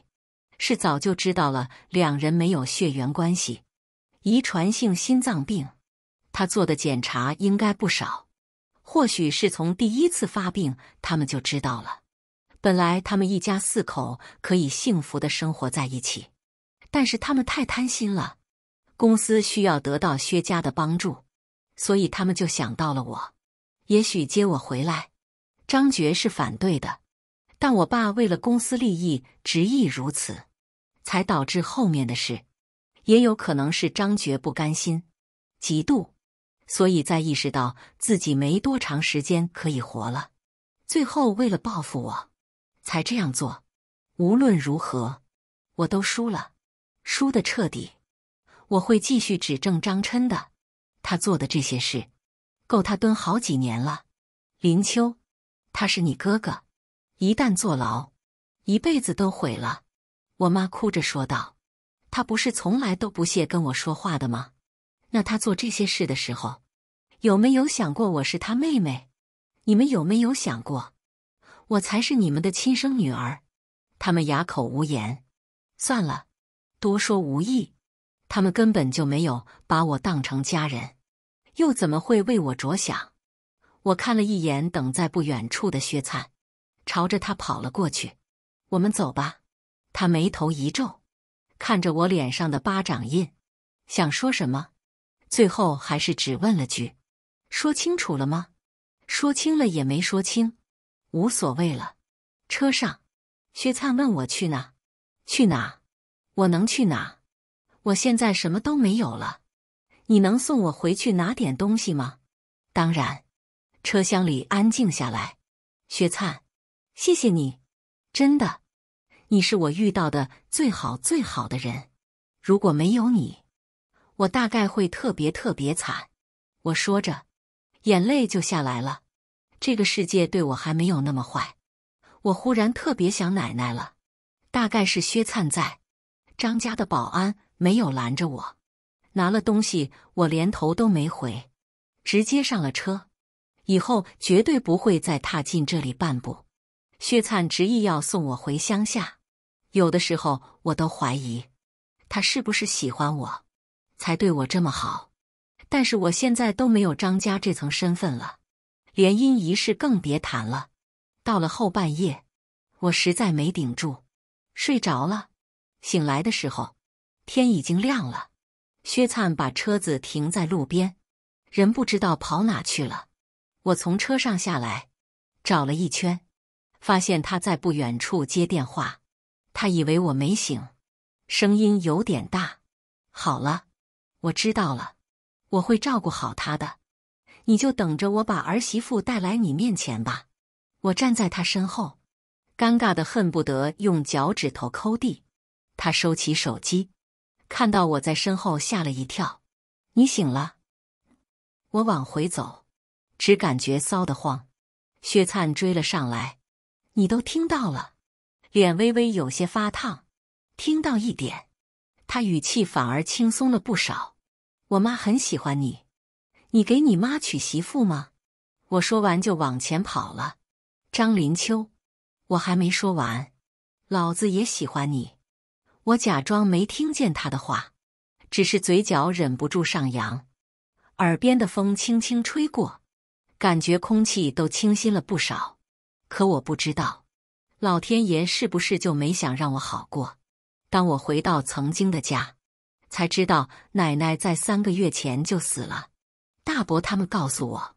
是早就知道了两人没有血缘关系，遗传性心脏病。他做的检查应该不少，或许是从第一次发病，他们就知道了。本来他们一家四口可以幸福的生活在一起，但是他们太贪心了。公司需要得到薛家的帮助，所以他们就想到了我。也许接我回来，张觉是反对的，但我爸为了公司利益执意如此，才导致后面的事。也有可能是张觉不甘心，嫉妒。所以，在意识到自己没多长时间可以活了，最后为了报复我，才这样做。无论如何，我都输了，输的彻底。我会继续指证张琛的，他做的这些事，够他蹲好几年了。林秋，他是你哥哥，一旦坐牢，一辈子都毁了。我妈哭着说道：“他不是从来都不屑跟我说话的吗？”那他做这些事的时候，有没有想过我是他妹妹？你们有没有想过，我才是你们的亲生女儿？他们哑口无言。算了，多说无益。他们根本就没有把我当成家人，又怎么会为我着想？我看了一眼等在不远处的薛灿，朝着他跑了过去。我们走吧。他眉头一皱，看着我脸上的巴掌印，想说什么。最后还是只问了句：“说清楚了吗？”说清了也没说清，无所谓了。车上，薛灿问我去哪？去哪？我能去哪？我现在什么都没有了。你能送我回去拿点东西吗？当然。车厢里安静下来。薛灿，谢谢你，真的，你是我遇到的最好最好的人。如果没有你，我大概会特别特别惨，我说着，眼泪就下来了。这个世界对我还没有那么坏。我忽然特别想奶奶了，大概是薛灿在，张家的保安没有拦着我，拿了东西，我连头都没回，直接上了车。以后绝对不会再踏进这里半步。薛灿执意要送我回乡下，有的时候我都怀疑，他是不是喜欢我。才对我这么好，但是我现在都没有张家这层身份了，联姻一事更别谈了。到了后半夜，我实在没顶住，睡着了。醒来的时候，天已经亮了。薛灿把车子停在路边，人不知道跑哪去了。我从车上下来，找了一圈，发现他在不远处接电话。他以为我没醒，声音有点大。好了。我知道了，我会照顾好他的。你就等着我把儿媳妇带来你面前吧。我站在他身后，尴尬的恨不得用脚趾头抠地。他收起手机，看到我在身后吓了一跳。你醒了？我往回走，只感觉骚得慌。薛灿追了上来。你都听到了，脸微微有些发烫。听到一点，他语气反而轻松了不少。我妈很喜欢你，你给你妈娶媳妇吗？我说完就往前跑了。张林秋，我还没说完，老子也喜欢你。我假装没听见他的话，只是嘴角忍不住上扬。耳边的风轻轻吹过，感觉空气都清新了不少。可我不知道，老天爷是不是就没想让我好过？当我回到曾经的家。才知道奶奶在三个月前就死了，大伯他们告诉我，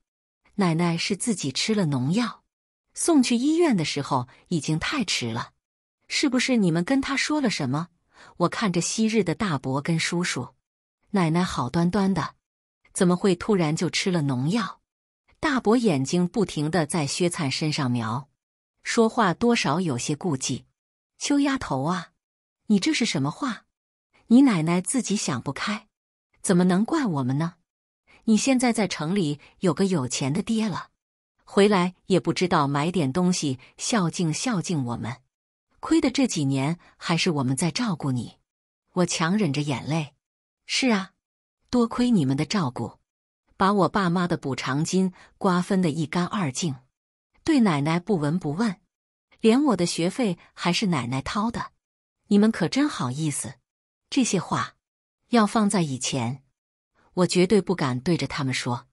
奶奶是自己吃了农药，送去医院的时候已经太迟了。是不是你们跟他说了什么？我看着昔日的大伯跟叔叔，奶奶好端端的，怎么会突然就吃了农药？大伯眼睛不停的在薛灿身上瞄，说话多少有些顾忌。秋丫头啊，你这是什么话？你奶奶自己想不开，怎么能怪我们呢？你现在在城里有个有钱的爹了，回来也不知道买点东西孝敬孝敬我们。亏的这几年还是我们在照顾你。我强忍着眼泪。是啊，多亏你们的照顾，把我爸妈的补偿金瓜分的一干二净，对奶奶不闻不问，连我的学费还是奶奶掏的。你们可真好意思。这些话，要放在以前，我绝对不敢对着他们说。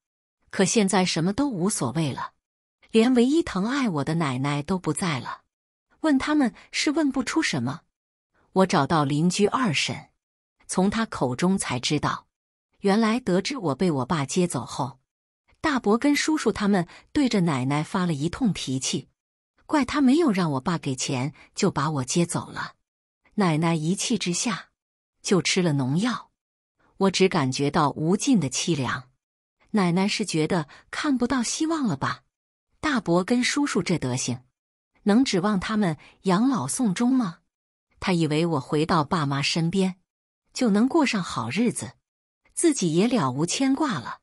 可现在什么都无所谓了，连唯一疼爱我的奶奶都不在了，问他们是问不出什么。我找到邻居二婶，从她口中才知道，原来得知我被我爸接走后，大伯跟叔叔他们对着奶奶发了一通脾气，怪他没有让我爸给钱就把我接走了。奶奶一气之下。就吃了农药，我只感觉到无尽的凄凉。奶奶是觉得看不到希望了吧？大伯跟叔叔这德行，能指望他们养老送终吗？他以为我回到爸妈身边，就能过上好日子，自己也了无牵挂了，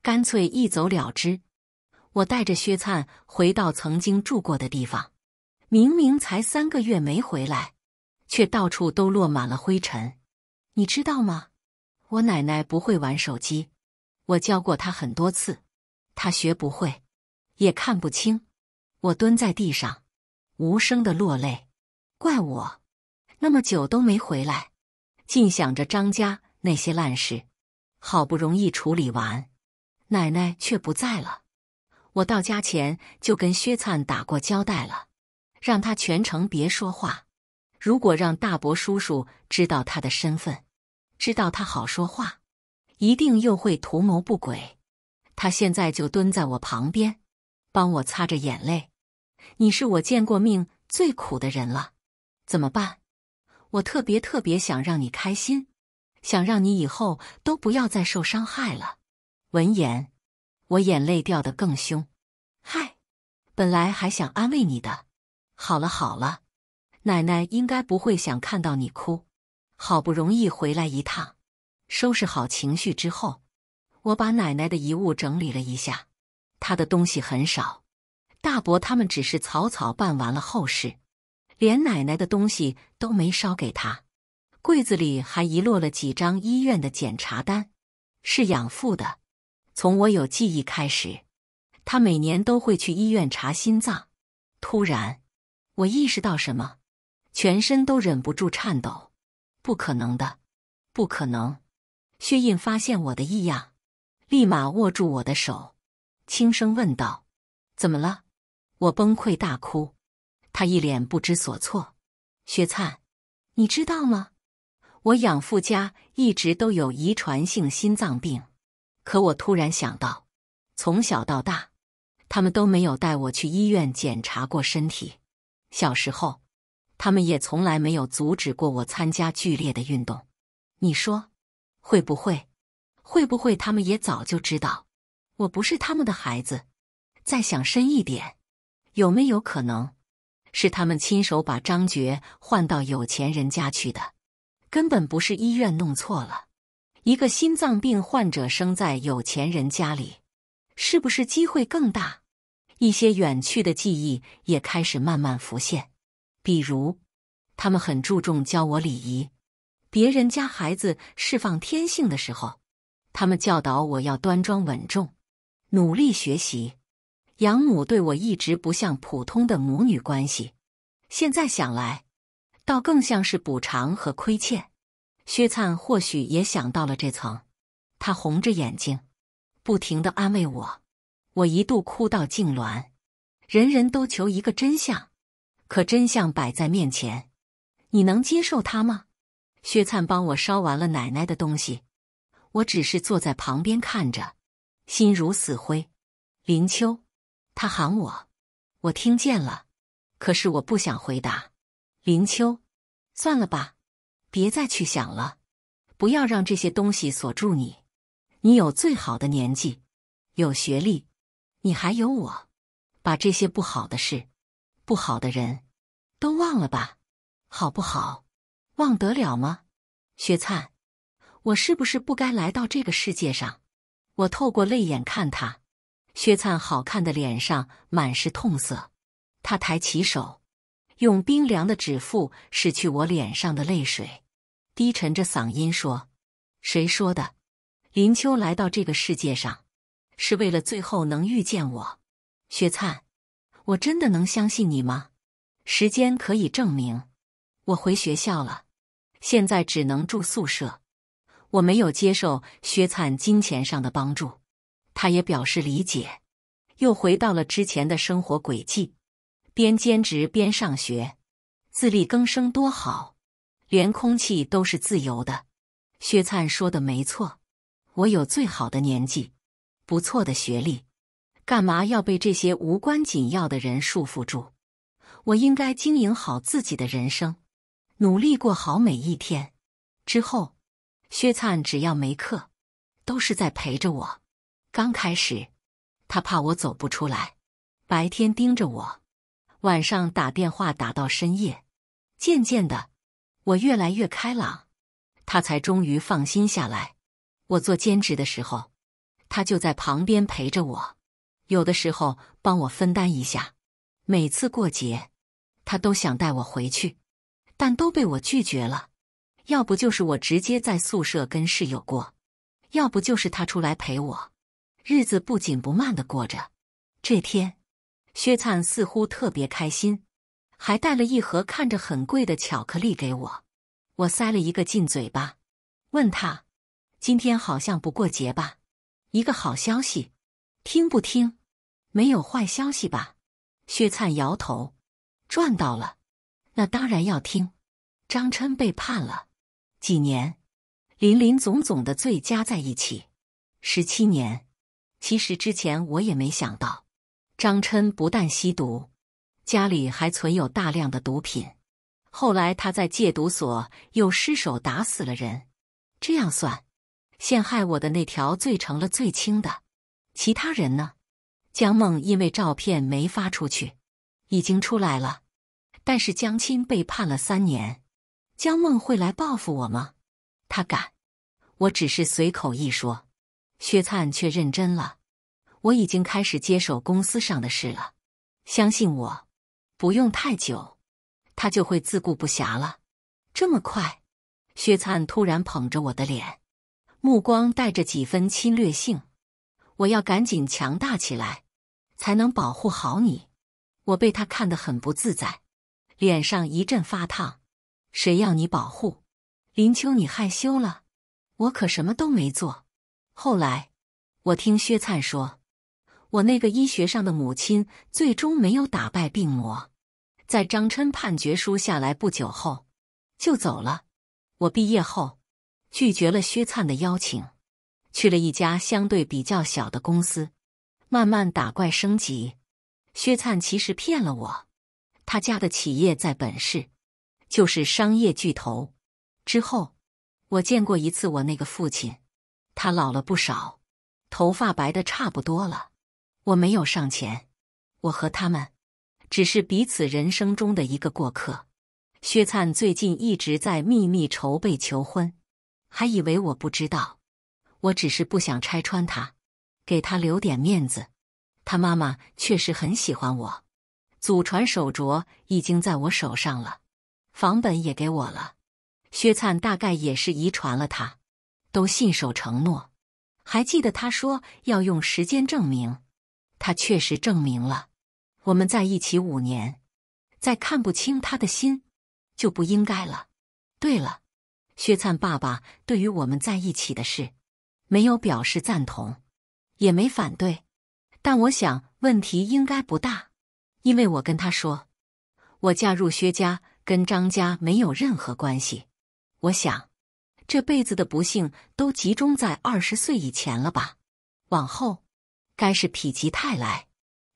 干脆一走了之。我带着薛灿回到曾经住过的地方，明明才三个月没回来，却到处都落满了灰尘。你知道吗？我奶奶不会玩手机，我教过她很多次，她学不会，也看不清。我蹲在地上，无声的落泪。怪我，那么久都没回来，尽想着张家那些烂事。好不容易处理完，奶奶却不在了。我到家前就跟薛灿打过交代了，让他全程别说话。如果让大伯叔叔知道他的身份，知道他好说话，一定又会图谋不轨。他现在就蹲在我旁边，帮我擦着眼泪。你是我见过命最苦的人了，怎么办？我特别特别想让你开心，想让你以后都不要再受伤害了。闻言，我眼泪掉得更凶。嗨，本来还想安慰你的。好了好了，奶奶应该不会想看到你哭。好不容易回来一趟，收拾好情绪之后，我把奶奶的遗物整理了一下。她的东西很少，大伯他们只是草草办完了后事，连奶奶的东西都没捎给他。柜子里还遗落了几张医院的检查单，是养父的。从我有记忆开始，他每年都会去医院查心脏。突然，我意识到什么，全身都忍不住颤抖。不可能的，不可能！薛印发现我的异样，立马握住我的手，轻声问道：“怎么了？”我崩溃大哭。他一脸不知所措。薛灿，你知道吗？我养父家一直都有遗传性心脏病，可我突然想到，从小到大，他们都没有带我去医院检查过身体。小时候。他们也从来没有阻止过我参加剧烈的运动。你说，会不会？会不会？他们也早就知道我不是他们的孩子。再想深一点，有没有可能是他们亲手把张觉换到有钱人家去的？根本不是医院弄错了。一个心脏病患者生在有钱人家里，是不是机会更大？一些远去的记忆也开始慢慢浮现。比如，他们很注重教我礼仪。别人家孩子释放天性的时候，他们教导我要端庄稳重，努力学习。养母对我一直不像普通的母女关系，现在想来，倒更像是补偿和亏欠。薛灿或许也想到了这层，他红着眼睛，不停的安慰我，我一度哭到痉挛。人人都求一个真相。可真相摆在面前，你能接受他吗？薛灿帮我烧完了奶奶的东西，我只是坐在旁边看着，心如死灰。林秋，他喊我，我听见了，可是我不想回答。林秋，算了吧，别再去想了，不要让这些东西锁住你。你有最好的年纪，有学历，你还有我。把这些不好的事。不好的人，都忘了吧，好不好？忘得了吗？薛灿，我是不是不该来到这个世界上？我透过泪眼看他，薛灿好看的脸上满是痛色。他抬起手，用冰凉的指腹拭去我脸上的泪水，低沉着嗓音说：“谁说的？林秋来到这个世界上，是为了最后能遇见我，薛灿。”我真的能相信你吗？时间可以证明。我回学校了，现在只能住宿舍。我没有接受薛灿金钱上的帮助，他也表示理解。又回到了之前的生活轨迹，边兼职边上学，自力更生多好，连空气都是自由的。薛灿说的没错，我有最好的年纪，不错的学历。干嘛要被这些无关紧要的人束缚住？我应该经营好自己的人生，努力过好每一天。之后，薛灿只要没课，都是在陪着我。刚开始，他怕我走不出来，白天盯着我，晚上打电话打到深夜。渐渐的，我越来越开朗，他才终于放心下来。我做兼职的时候，他就在旁边陪着我。有的时候帮我分担一下，每次过节，他都想带我回去，但都被我拒绝了。要不就是我直接在宿舍跟室友过，要不就是他出来陪我。日子不紧不慢的过着。这天，薛灿似乎特别开心，还带了一盒看着很贵的巧克力给我。我塞了一个进嘴巴，问他：“今天好像不过节吧？”一个好消息，听不听？没有坏消息吧？薛灿摇头，赚到了。那当然要听。张琛被判了几年？林林总总的罪加在一起，十七年。其实之前我也没想到，张琛不但吸毒，家里还存有大量的毒品。后来他在戒毒所又失手打死了人，这样算，陷害我的那条罪成了最轻的。其他人呢？江梦因为照片没发出去，已经出来了。但是江青被判了三年，江梦会来报复我吗？他敢？我只是随口一说，薛灿却认真了。我已经开始接手公司上的事了，相信我，不用太久，他就会自顾不暇了。这么快？薛灿突然捧着我的脸，目光带着几分侵略性。我要赶紧强大起来，才能保护好你。我被他看得很不自在，脸上一阵发烫。谁要你保护？林秋，你害羞了。我可什么都没做。后来，我听薛灿说，我那个医学上的母亲最终没有打败病魔，在张琛判决书下来不久后就走了。我毕业后，拒绝了薛灿的邀请。去了一家相对比较小的公司，慢慢打怪升级。薛灿其实骗了我，他家的企业在本市，就是商业巨头。之后，我见过一次我那个父亲，他老了不少，头发白的差不多了。我没有上前，我和他们，只是彼此人生中的一个过客。薛灿最近一直在秘密筹备求婚，还以为我不知道。我只是不想拆穿他，给他留点面子。他妈妈确实很喜欢我，祖传手镯已经在我手上了，房本也给我了。薛灿大概也是遗传了他，都信守承诺。还记得他说要用时间证明，他确实证明了。我们在一起五年，再看不清他的心就不应该了。对了，薛灿爸爸对于我们在一起的事。没有表示赞同，也没反对，但我想问题应该不大，因为我跟他说，我嫁入薛家跟张家没有任何关系。我想这辈子的不幸都集中在二十岁以前了吧，往后该是否极泰来，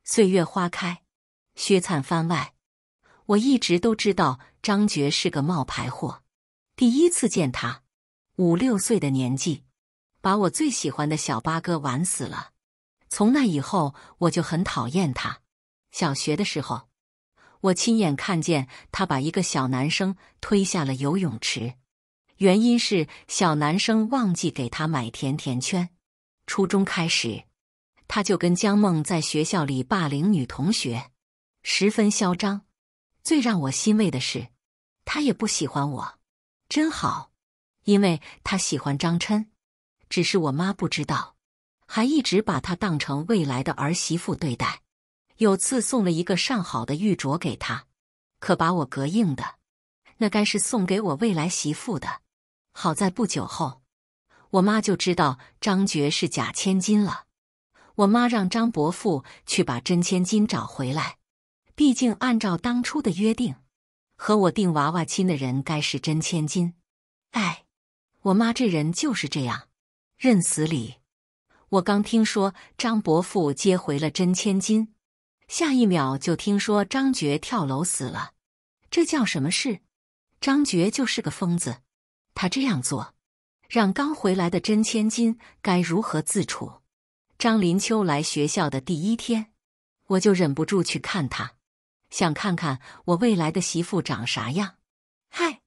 岁月花开。薛灿番外，我一直都知道张觉是个冒牌货，第一次见他五六岁的年纪。把我最喜欢的小八哥玩死了，从那以后我就很讨厌他。小学的时候，我亲眼看见他把一个小男生推下了游泳池，原因是小男生忘记给他买甜甜圈。初中开始，他就跟江梦在学校里霸凌女同学，十分嚣张。最让我欣慰的是，他也不喜欢我，真好，因为他喜欢张琛。只是我妈不知道，还一直把她当成未来的儿媳妇对待。有次送了一个上好的玉镯给她，可把我膈应的。那该是送给我未来媳妇的。好在不久后，我妈就知道张觉是假千金了。我妈让张伯父去把真千金找回来。毕竟按照当初的约定，和我定娃娃亲的人该是真千金。哎，我妈这人就是这样。认死理！我刚听说张伯父接回了真千金，下一秒就听说张觉跳楼死了，这叫什么事？张觉就是个疯子，他这样做，让刚回来的真千金该如何自处？张林秋来学校的第一天，我就忍不住去看他，想看看我未来的媳妇长啥样。嗨，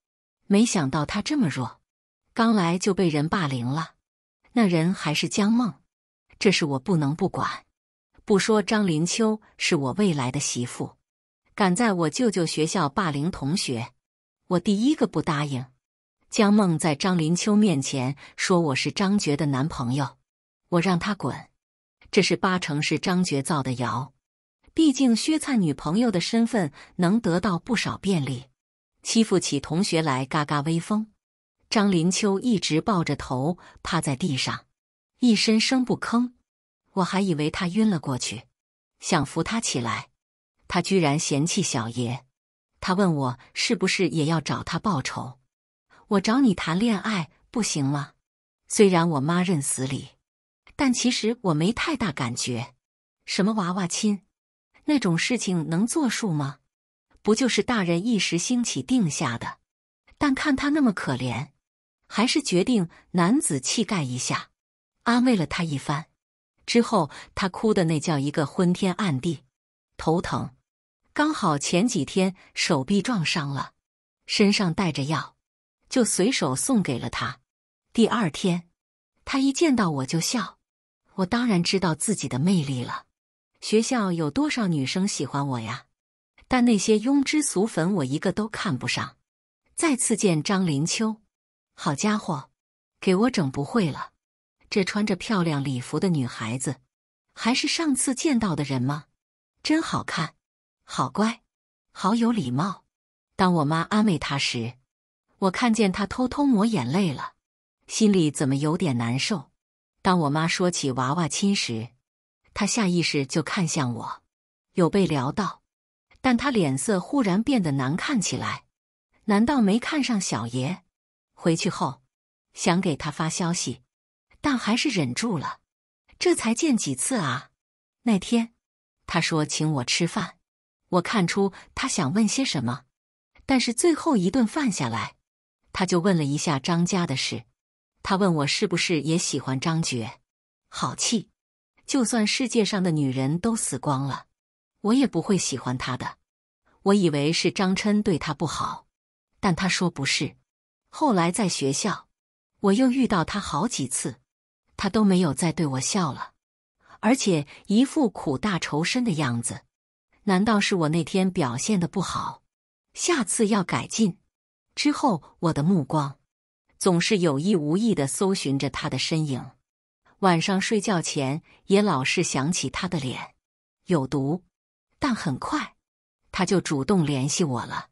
没想到他这么弱，刚来就被人霸凌了。那人还是江梦，这是我不能不管。不说张林秋是我未来的媳妇，敢在我舅舅学校霸凌同学，我第一个不答应。江梦在张林秋面前说我是张觉的男朋友，我让他滚。这是八成是张觉造的谣，毕竟薛灿女朋友的身份能得到不少便利，欺负起同学来嘎嘎威风。张林秋一直抱着头趴在地上，一声不吭。我还以为他晕了过去，想扶他起来，他居然嫌弃小爷。他问我是不是也要找他报仇？我找你谈恋爱不行吗？虽然我妈认死理，但其实我没太大感觉。什么娃娃亲，那种事情能作数吗？不就是大人一时兴起定下的？但看他那么可怜。还是决定男子气概一下，安慰了他一番，之后他哭的那叫一个昏天暗地，头疼，刚好前几天手臂撞伤了，身上带着药，就随手送给了他。第二天，他一见到我就笑，我当然知道自己的魅力了。学校有多少女生喜欢我呀？但那些庸脂俗粉，我一个都看不上。再次见张林秋。好家伙，给我整不会了！这穿着漂亮礼服的女孩子，还是上次见到的人吗？真好看，好乖，好有礼貌。当我妈安慰她时，我看见她偷偷抹眼泪了，心里怎么有点难受？当我妈说起娃娃亲时，她下意识就看向我，有被撩到，但她脸色忽然变得难看起来，难道没看上小爷？回去后，想给他发消息，但还是忍住了。这才见几次啊？那天他说请我吃饭，我看出他想问些什么，但是最后一顿饭下来，他就问了一下张家的事。他问我是不是也喜欢张觉？好气！就算世界上的女人都死光了，我也不会喜欢他的。我以为是张琛对他不好，但他说不是。后来在学校，我又遇到他好几次，他都没有再对我笑了，而且一副苦大仇深的样子。难道是我那天表现的不好？下次要改进。之后我的目光总是有意无意的搜寻着他的身影，晚上睡觉前也老是想起他的脸。有毒，但很快他就主动联系我了。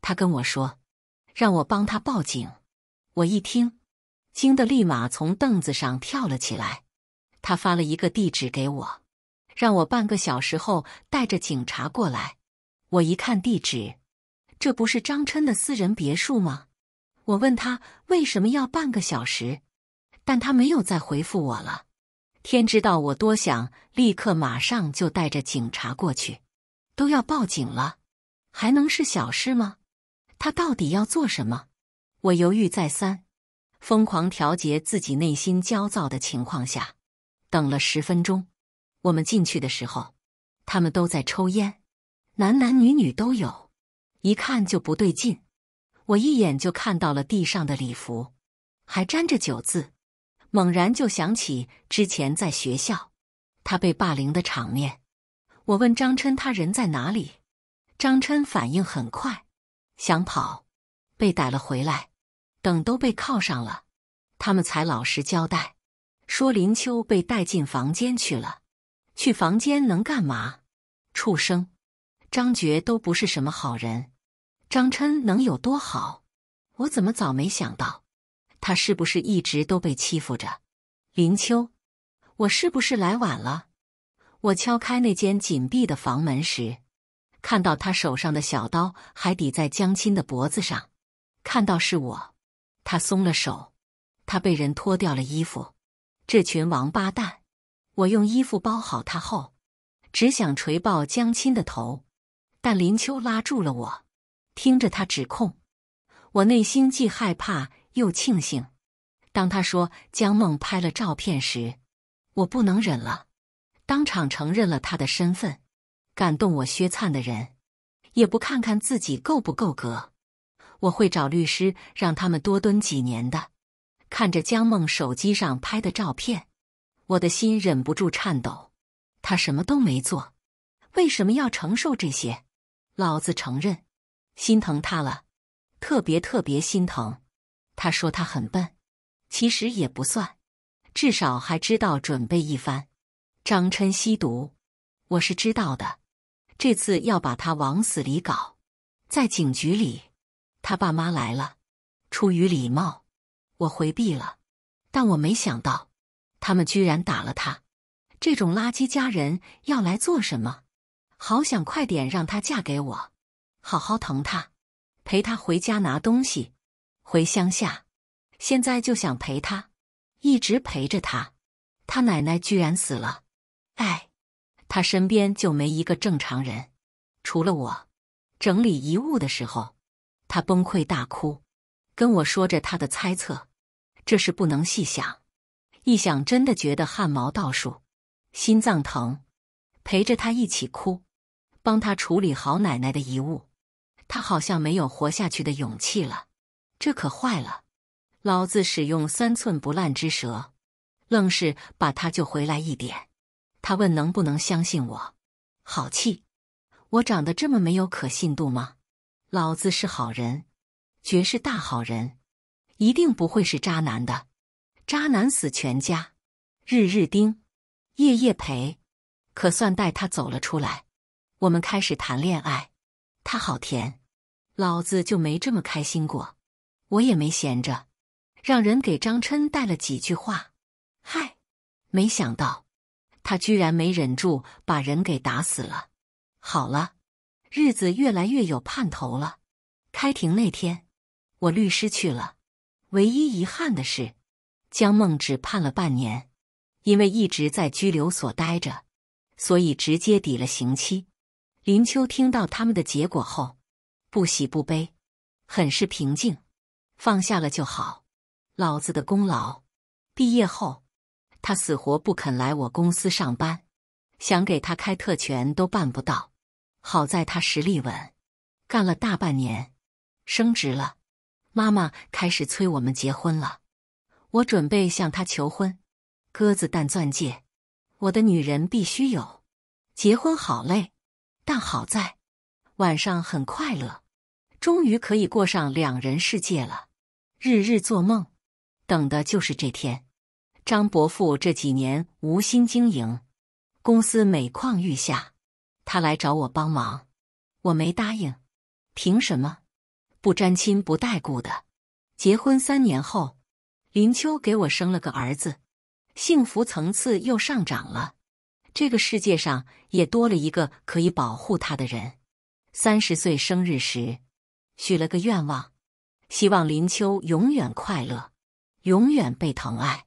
他跟我说。让我帮他报警，我一听，惊得立马从凳子上跳了起来。他发了一个地址给我，让我半个小时后带着警察过来。我一看地址，这不是张琛的私人别墅吗？我问他为什么要半个小时，但他没有再回复我了。天知道我多想立刻马上就带着警察过去，都要报警了，还能是小事吗？他到底要做什么？我犹豫再三，疯狂调节自己内心焦躁的情况下，等了十分钟。我们进去的时候，他们都在抽烟，男男女女都有，一看就不对劲。我一眼就看到了地上的礼服，还沾着酒渍，猛然就想起之前在学校他被霸凌的场面。我问张琛：“他人在哪里？”张琛反应很快。想跑，被逮了回来。等都被铐上了，他们才老实交代，说林秋被带进房间去了。去房间能干嘛？畜生！张觉都不是什么好人，张琛能有多好？我怎么早没想到？他是不是一直都被欺负着？林秋，我是不是来晚了？我敲开那间紧闭的房门时。看到他手上的小刀还抵在江青的脖子上，看到是我，他松了手。他被人脱掉了衣服，这群王八蛋！我用衣服包好他后，只想锤爆江青的头。但林秋拉住了我，听着他指控，我内心既害怕又庆幸。当他说江梦拍了照片时，我不能忍了，当场承认了他的身份。敢动我薛灿的人，也不看看自己够不够格！我会找律师让他们多蹲几年的。看着江梦手机上拍的照片，我的心忍不住颤抖。他什么都没做，为什么要承受这些？老子承认心疼他了，特别特别心疼。他说他很笨，其实也不算，至少还知道准备一番。张琛吸毒，我是知道的。这次要把他往死里搞，在警局里，他爸妈来了，出于礼貌，我回避了，但我没想到，他们居然打了他。这种垃圾家人要来做什么？好想快点让他嫁给我，好好疼他，陪他回家拿东西，回乡下。现在就想陪他，一直陪着他。他奶奶居然死了，哎。他身边就没一个正常人，除了我。整理遗物的时候，他崩溃大哭，跟我说着他的猜测。这是不能细想，一想真的觉得汗毛倒竖，心脏疼。陪着他一起哭，帮他处理好奶奶的遗物。他好像没有活下去的勇气了。这可坏了！老子使用三寸不烂之舌，愣是把他救回来一点。他问能不能相信我？好气，我长得这么没有可信度吗？老子是好人，绝世大好人，一定不会是渣男的。渣男死全家，日日盯，夜夜陪，可算带他走了出来。我们开始谈恋爱，他好甜，老子就没这么开心过。我也没闲着，让人给张琛带了几句话。嗨，没想到。他居然没忍住，把人给打死了。好了，日子越来越有盼头了。开庭那天，我律师去了。唯一遗憾的是，江梦只判了半年，因为一直在拘留所待着，所以直接抵了刑期。林秋听到他们的结果后，不喜不悲，很是平静，放下了就好。老子的功劳，毕业后。他死活不肯来我公司上班，想给他开特权都办不到。好在他实力稳，干了大半年，升职了。妈妈开始催我们结婚了，我准备向他求婚，鸽子蛋钻戒，我的女人必须有。结婚好累，但好在晚上很快乐，终于可以过上两人世界了。日日做梦，等的就是这天。张伯父这几年无心经营，公司每况愈下，他来找我帮忙，我没答应。凭什么？不沾亲不带故的。结婚三年后，林秋给我生了个儿子，幸福层次又上涨了。这个世界上也多了一个可以保护他的人。三十岁生日时，许了个愿望，希望林秋永远快乐，永远被疼爱。